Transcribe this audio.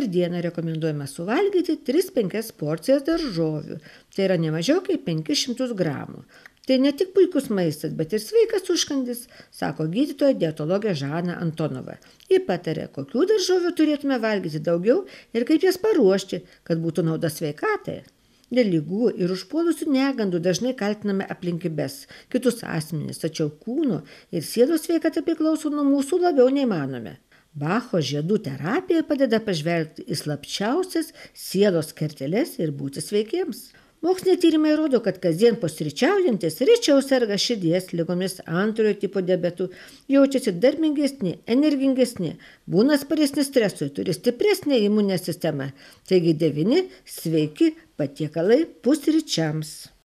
per dieną rekomenduojama suvalgyti 3-5 porcijas daržovių, tai yra ne mažiau kaip 500 gramų. Tai ne tik puikus maistas, bet ir sveikas užkandis, sako gydytoja dietologė Žana Antonova. Ji patarė, kokių daržovių turėtume valgyti daugiau ir kaip jas paruošti, kad būtų nauda sveikatai. Dėl lygų ir užpuolusių negandų dažnai kaltiname aplinkybės, kitus asmenys, tačiau kūno ir sielos sveikata priklauso nuo mūsų labiau nei manome bacho žiedų terapija padeda pažvelgti į slapčiausias sielos kerteles ir būti sveikiems moksliniai tyrimai rodo kad kasdien pusryčiaujantys rečiau serga širdies ligomis antrojo tipo diabetu jaučiasi darbingesni energingesni būna atsparesni stresui turi stipresnę imuninę sistemą taigi devyni sveiki patiekalai pusryčiams